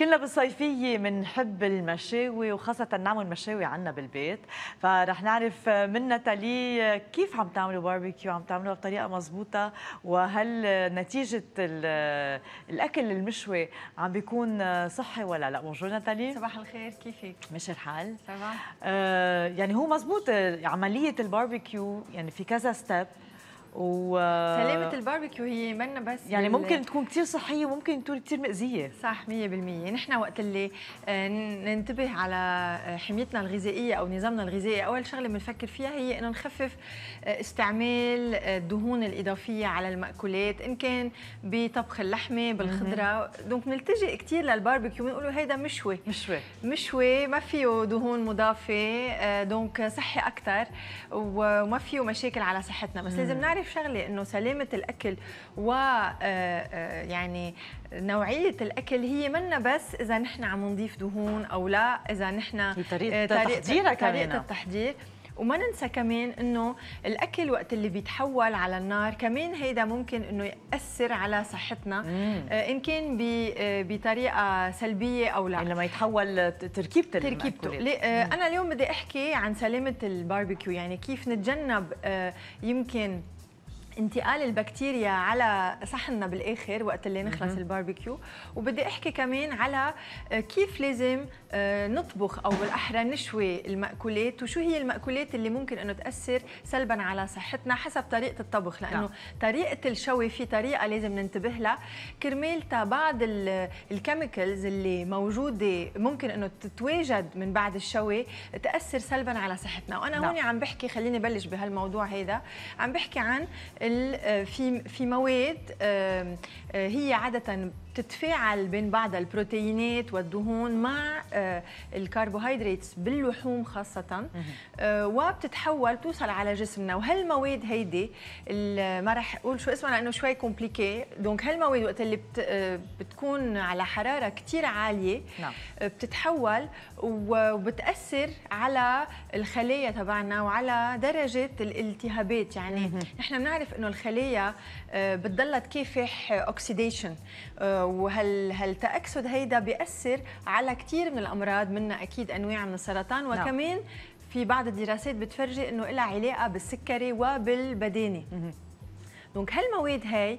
كلنا بالصيفية بنحب المشاوي وخاصة نعمل مشاوي عنا بالبيت فرح نعرف من نتالي كيف عم تعملوا باربيكيو عم تعملوها بطريقة مضبوطة وهل نتيجة الأكل المشوي عم بيكون صحي ولا لا بونجور نتالي صباح الخير كيفك مش الحال صباح آه يعني هو مضبوط عملية الباربيكيو يعني في كذا ستيب و سلامه الباربيكيو هي منا بس يعني ممكن تكون كثير صحيه وممكن تكون كثير مأذيه صح 100% نحن وقت اللي آه، ننتبه على آه، حميتنا الغذائيه او نظامنا الغذائي اول شغله بنفكر فيها هي انه نخفف آه، استعمال الدهون الاضافيه على المأكولات ان كان بطبخ اللحمه بالخضره دونك بنلتجئ كثير للباربيكيو بنقولوا هيدا مشوي مشوي مشوي ما فيه دهون مضافه دونك صحي اكثر وما فيه مشاكل على صحتنا بس لازم نعرف بتعرف شغله انه سلامه الاكل و آه، آه، يعني نوعيه الاكل هي منا بس اذا نحن عم نضيف دهون او لا اذا نحن آه، طريقه تحضيرها كمان طريقه التحضير وما ننسى كمان انه الاكل وقت اللي بيتحول على النار كمان هيدا ممكن انه ياثر على صحتنا مم. ان كان بطريقه سلبيه او لا لما يتحول تركيبته تركيبته انا اليوم بدي احكي عن سلامه الباربيكيو يعني كيف نتجنب يمكن انتقال البكتيريا على صحننا بالاخر وقت اللي نخلص الباربيكيو وبدي احكي كمان على آه، كيف لازم آه، نطبخ او بالاحرى نشوي المأكولات وشو هي المأكولات اللي ممكن انه تاثر سلبا على صحتنا حسب طريقه الطبخ لانه نعم. طريقه الشوي في طريقه لازم ننتبه لها كرمال تا بعض الكيميكلز اللي موجوده ممكن انه تتواجد من بعد الشوي تاثر سلبا على صحتنا وانا نعم. هون عم بحكي خليني بلش بهالموضوع هذا عم بحكي عن آه، آه، في في مواد آه، آه، هي عاده بتتفاعل بين بعضها البروتينات والدهون مع آه، الكربوهيدرات باللحوم خاصة آه، وبتتحول توصل على جسمنا وهالمواد هيدي ما راح اقول شو اسمها لانه شوي كومبليكي دونك هالمواد وقت اللي بت آه، بتكون على حرارة كثير عالية نعم. بتتحول وبتأثر على الخلايا تبعنا وعلى درجة الالتهابات يعني نحن بنعرف انه الخلايا بتضلها تكافح اوكسيديشن وهالتأكسد هيدا بيأثر على كثير من الأمراض منها أكيد أنواع من السرطان نعم. وكمان في بعض الدراسات بتفرجي انه لها علاقه بالسكري وبالبدانه دونك هالمواد هاي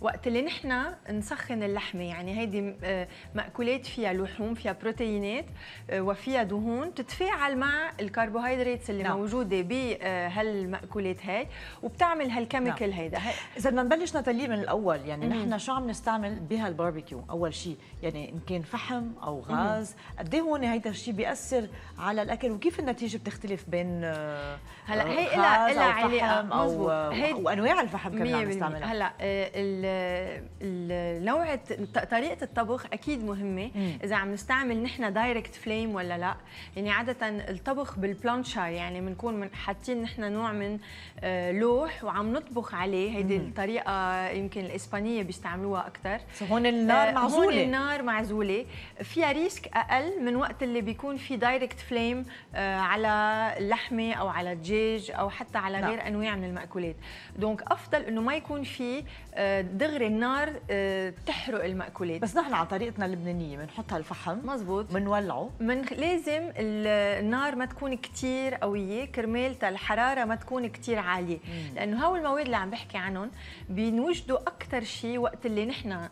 وقت اللي نحن نسخن اللحمه يعني هيدي آه، ماكولات فيها لحوم فيها بروتينات آه، وفيها دهون تتفاعل مع الكربوهيدرات اللي نعم. موجوده بهالماكولات آه، هاي وبتعمل هالكيميكال نعم. هيدا اذا بدنا نبلش نتالي من الاول يعني مم. نحن شو عم نستعمل بهالباربيكيو اول شيء يعني ان كان فحم او غاز قد ايه هون هيدا الشيء بياثر على الاكل وكيف النتيجه بتختلف بين هلا هي لها علاقه او, أو, أو وانواع الفحم كمان عم نستعملها هلا نوعة طريقة الطبخ أكيد مهمة إذا عم نستعمل نحن دايركت فليم ولا لا يعني عادة الطبخ بالبلانشا يعني بنكون من حاطين نحن نوع من آه، لوح وعم نطبخ عليه هيدي الطريقة يمكن الإسبانية بيستعملوها أكثر هون النار آه، معزولة هون النار معزولة فيها ريسك أقل من وقت اللي بيكون في دايركت آه، فليم على اللحمة أو على الدجاج أو حتى على نعم. غير أنواع من المأكولات دونك أفضل إنه ما يكون في دغري النار بتحرق آه، المأكولات بس نحن على طريقتنا اللبنانيه بنحط هالفحم مزبوط بنولعه من لازم النار ما تكون كثير قويه كرمال الحراره ما تكون كثير عاليه لانه هاو المواد اللي عم بحكي عنهم بينوجدوا اكثر شيء وقت اللي نحن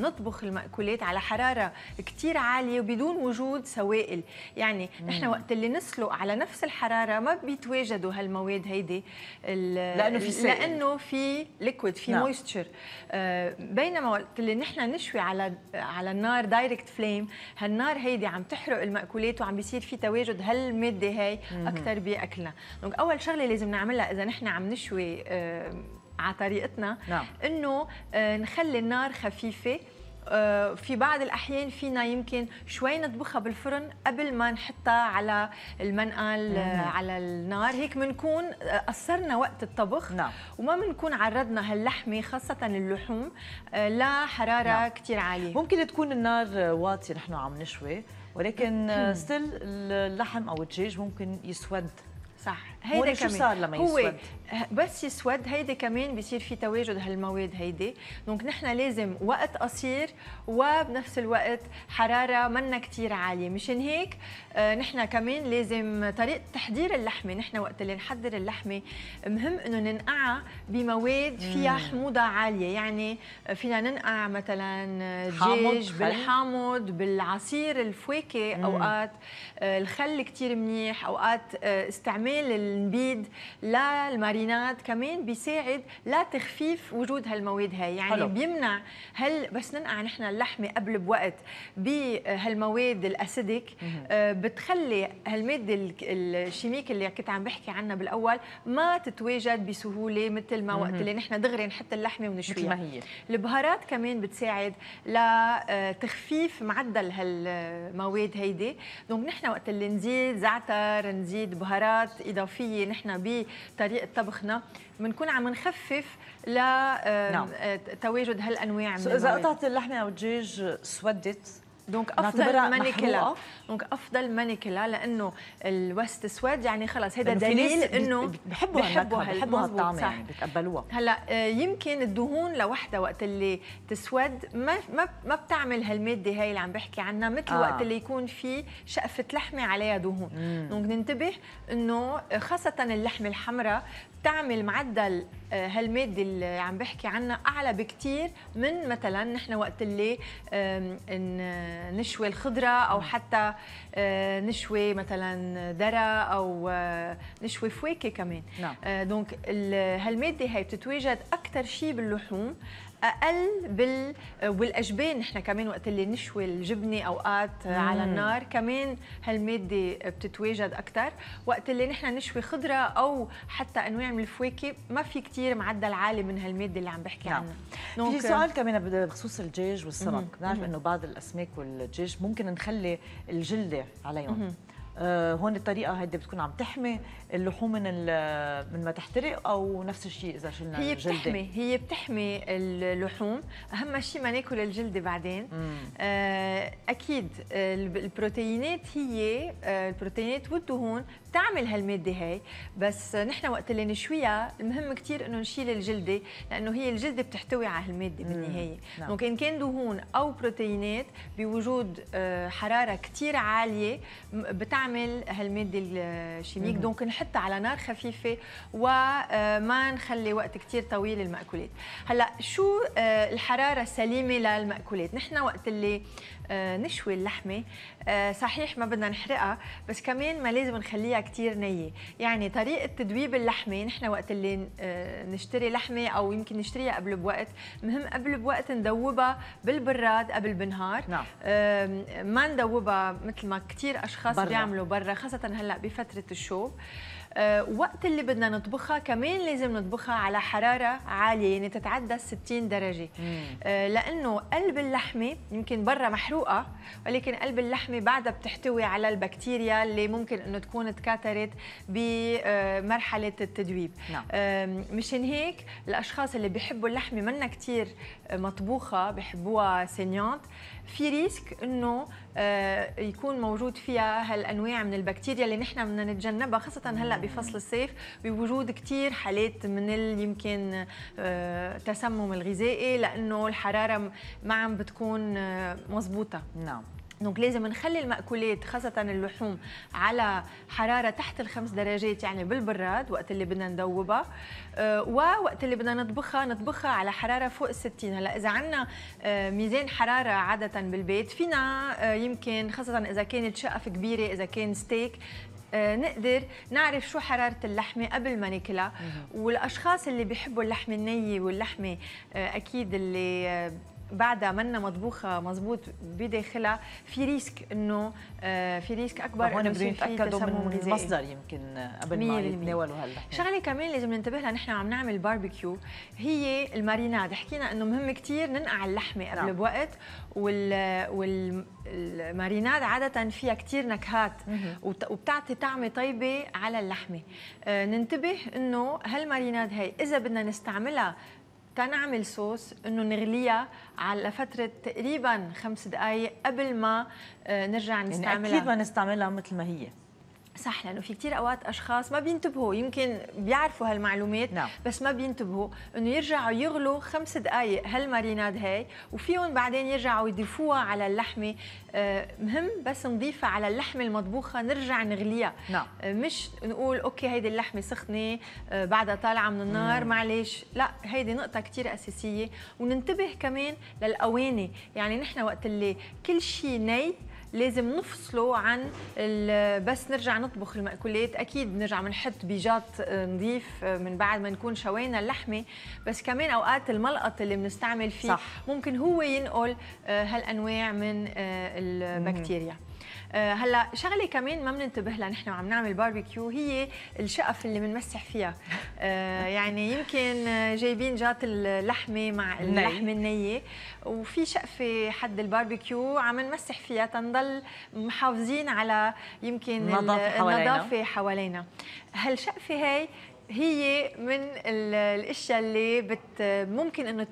نطبخ المأكولات على حراره كثير عاليه وبدون وجود سوائل يعني نحن وقت اللي نسلق على نفس الحراره ما بيتواجدوا هالمواد هيدي لانه في سائل. لانه في ليكويد في نعم. مويستشر آه، بينما وقت اللي نحن نشوي على على النار دايركت فليم هالنار هيدي عم تحرق المأكولات وعم بيصير في تواجد هالماده هاي اكثر باكلنا دونك اول شغله لازم نعملها اذا نحن عم نشوي آه، على طريقتنا نعم. انه آه، نخلي النار خفيفه آه، في بعض الاحيان فينا يمكن شوي نطبخها بالفرن قبل ما نحطها على المنقل مم. آه، على النار هيك بنكون آه، قصرنا وقت الطبخ نعم. وما بنكون عرضنا هاللحمه خاصه اللحوم لحراره نعم. كثير عاليه ممكن تكون النار واطيه نحن عم نشوي ولكن ستيل اللحم او الدجاج ممكن يسود صح هيدا كمان صار لما يسود هو بس يسود هيدا كمان بصير في تواجد هالمواد هيدي دونك نحن لازم وقت قصير وبنفس الوقت حراره منا كثير عاليه مشان هيك آه، نحن كمان لازم طريقه تحضير اللحمه نحن وقت اللي نحضر اللحمه مهم انه ننقعها بمواد فيها حموضه عاليه يعني فينا ننقع مثلا دجاج بالحامض بالعصير الفواكه اوقات آه، الخل كثير منيح اوقات آه، استعمال البيض للمارينات كمان بيساعد لتخفيف وجود هالمواد هاي يعني حلو. بيمنع هل بس ننقع نحن اللحمه قبل بوقت بهالمواد الاسيديك آه، بتخلي هالماده الشيميك اللي كنت عم بحكي عنها بالاول ما تتواجد بسهوله مثل ما وقت اللي نحن دغري نحط اللحمه ونشويها مثل ما هي البهارات كمان بتساعد لتخفيف آه، معدل هالمواد هيدي دونك نحن وقت اللي نزيد زعتر نزيد بهارات اضافيه الخلفيه نحن بطريقه طبخنا بنكون عم نخفف لتواجد نعم. آه، هالانواع من اذا قطعت اللحمه او الدجاج سودت دونك افضل مانيكيلا دونك افضل مانيكيلا لانه الوست سويد يعني خلص هذا دليل انه بحبوا بحبوا بحبوا هالطعمه يعني بتقبلوها هلا آه، يمكن الدهون لوحدها وقت اللي تسود ما ما ما بتعمل هالماده هاي اللي عم بحكي عنها مثل آه. وقت اللي يكون في شقفه لحمه عليها دهون دونك ننتبه انه خاصه اللحمه الحمراء تعمل معدل آه، هالمادة اللي عم بحكي عنها أعلى بكتير من مثلا نحن وقت اللي آه، نشوي الخضرة أو حتى آه، نشوي مثلا ذرة أو نشوي فواكه كمان نعم. دونك هالمادة هي بتتواجد أكثر شيء باللحوم اقل بال والاجبان نحن كمان وقت اللي نشوي الجبنه اوقات آه، مم. على النار كمان هالماده بتتواجد اكثر وقت اللي نحن نشوي خضره او حتى انواع من الفواكه ما في كثير معدل عالي من هالماده اللي عم بحكي نعم. عنها نعم. في سؤال كمان بخصوص الدجاج والسمك بنعرف انه بعض الاسماك والدجاج ممكن نخلي الجلده عليهم مم. آه، هون الطريقه هيدي بتكون عم تحمي اللحوم من من ما تحترق او نفس الشيء اذا شلنا هي الجلدة. بتحمي هي بتحمي اللحوم اهم شيء ما ناكل الجلده بعدين آه اكيد البروتينات هي آه، البروتينات والدهون بتعمل هالماده هي بس نحن وقت اللي نشويها المهم كثير انه نشيل الجلده لانه هي الجلده بتحتوي على هالماده بالنهايه ممكن نعم. كان دهون او بروتينات بوجود آه، حراره كثير عاليه بتعمل نستعمل هالماده الشيميك دونك نحطها على نار خفيفه وما آه، نخلي وقت كثير طويل المأكولات هلا شو آه، الحراره السليمه للمأكولات نحن وقت اللي آه، نشوي اللحمه صحيح ما بدنا نحرقها بس كمان ما لازم نخليها كثير نيه يعني طريقه تدويب اللحمه نحن وقت اللي نشتري لحمه او يمكن نشتريها قبل بوقت مهم قبل بوقت ندوبها بالبراد قبل بنهار نعم. ما ندوبها مثل ما كثير اشخاص برا. بيعملوا نعمله برا خاصة هلا بفترة الشوب آه، وقت اللي بدنا نطبخها كمان لازم نطبخها على حرارة عالية يعني تتعدى 60 درجة آه، لأنه قلب اللحمة يمكن برا محروقة ولكن قلب اللحمة بعدها بتحتوي على البكتيريا اللي ممكن أنه تكون تكاثرت بمرحلة آه، التدويب نعم. مشان هيك الأشخاص اللي بيحبوا اللحمة منا كتير مطبوخة بيحبوها سينيانت في ريسك أنه يكون موجود فيها هالأنواع انواع من البكتيريا اللي نحن بدنا نتجنبها خاصه هلا بفصل الصيف بوجود كثير حالات من يمكن التسمم آه، الغذائي لانه الحراره ما عم بتكون آه، مضبوطه نعم دونك لازم نخلي المأكولات خاصة اللحوم على حرارة تحت الخمس درجات يعني بالبراد وقت اللي بدنا نذوبها آه، ووقت اللي بدنا نطبخها نطبخها على حرارة فوق الستين هلا إذا عندنا آه، ميزان حرارة عادة بالبيت فينا آه، يمكن خاصة إذا كانت شقف كبيرة إذا كان ستيك نقدر نعرف شو حرارة اللحمة قبل ما ناكلها والأشخاص اللي بيحبوا اللحمة النية واللحمة أكيد اللي بعدها منا مطبوخه مزبوط بداخلها في ريسك انه آه، في ريسك اكبر هون بدهم يتاكدوا من المصدر يمكن قبل ما يتناولوا هلا شغله كمان لازم ننتبه لها نحن عم نعمل باربيكيو هي الماريناد حكينا انه مهم كثير ننقع اللحمه قبل بوقت نعم. وال والماريناد عاده فيها كثير نكهات وبتعطي طعمه طيبه على اللحمه آه، ننتبه انه هالماريناد هي اذا بدنا نستعملها تنعمل صوص انه نغليها على فتره تقريبا خمس دقائق قبل ما آه، نرجع يعني نستعملها يعني اكيد ما نستعملها مثل ما هي صح لانه في كثير اوقات اشخاص ما بينتبهوا يمكن بيعرفوا هالمعلومات نعم. بس ما بينتبهوا انه يرجعوا يغلوا خمس دقائق هالماريناد هاي وفيهم بعدين يرجعوا يضيفوها على اللحمه آه، مهم بس نضيفها على اللحمه المطبوخه نرجع نغليها نعم. آه، مش نقول اوكي هيدي اللحمه سخنه آه، بعدها طالعه من النار معلش لا هيدي نقطه كثير اساسيه وننتبه كمان للاواني يعني نحن وقت اللي كل شيء ني لازم نفصله عن بس نرجع نطبخ المأكولات أكيد نرجع بنحط بيجات آه، نظيف آه، من بعد ما نكون شوينا اللحمة بس كمان أوقات الملقط اللي بنستعمل فيه صح. ممكن هو ينقل آه، هالأنواع من البكتيريا آه، هلا شغله كمان ما بننتبه لها نحن وعم نعمل باربيكيو هي الشقف اللي بنمسح فيها آه، يعني يمكن جايبين جات اللحمه مع اللحمه النيه وفي شقفه حد الباربيكيو عم نمسح فيها تنضل محافظين على يمكن النظافه حوالينا هالشقفه هي هي من الاشياء اللي بت ممكن انه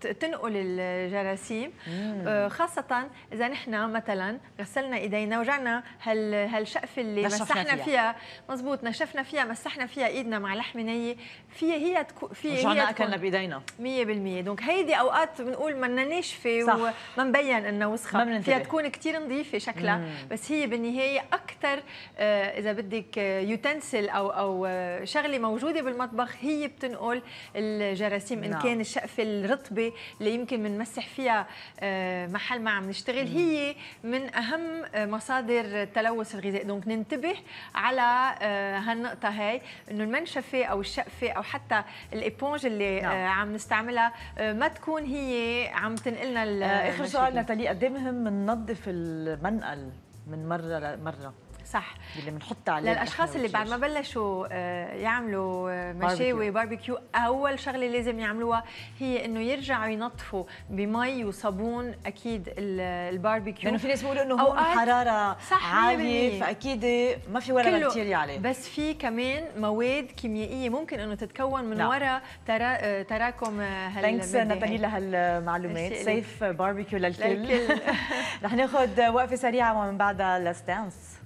تنقل الجراثيم آه، خاصة إذا نحن مثلا غسلنا إيدينا وجعنا هال هالشقفة اللي مسحنا فيها, فيها مزبوط نشفنا فيها مسحنا فيها إيدنا مع لحمة نية فيها هي تكون فيها رجعنا أكلنا بإيدينا 100% دونك هيدي أوقات بنقول منا ناشفة وما مبين إنها وسخة فيها تكون كثير نظيفة شكلها مم. بس هي بالنهاية أكثر آه، إذا بدك آه، يوتنسل أو أو شغلة موجودة بالمطبخ هي بتنقل الجراثيم إن نعم. كان الشقفة الرطبة اللي يمكن بنمسح فيها آه، محل ما عم نشتغل هي من اهم آه، مصادر التلوث الغذائي دونك ننتبه على آه، هالنقطه هاي انه المنشفه او الشقفه او حتى الابونج اللي نعم. عم نستعملها ما تكون هي عم تنقلنا اخر سؤال نتالي قد مهم ننظف المنقل من مره لمره صح اللي بنحط عليه للاشخاص اللي بعد ما بلشوا آه، يعملوا آه، مشاوي باربيكيو اول شغله لازم يعملوها هي انه يرجعوا ينظفوا بمي وصابون اكيد الباربيكيو لانه في ناس بيقولوا انه هون حراره عاليه فاكيد ما في ولا بكتيريا عليه بس في كمان مواد كيميائيه ممكن انه تتكون من نعم. وراء ترا... آه، تراكم هال ثانكس نتالي لهالمعلومات سيف باربيكيو للكل رح ناخذ وقفه سريعه ومن بعدها الستانس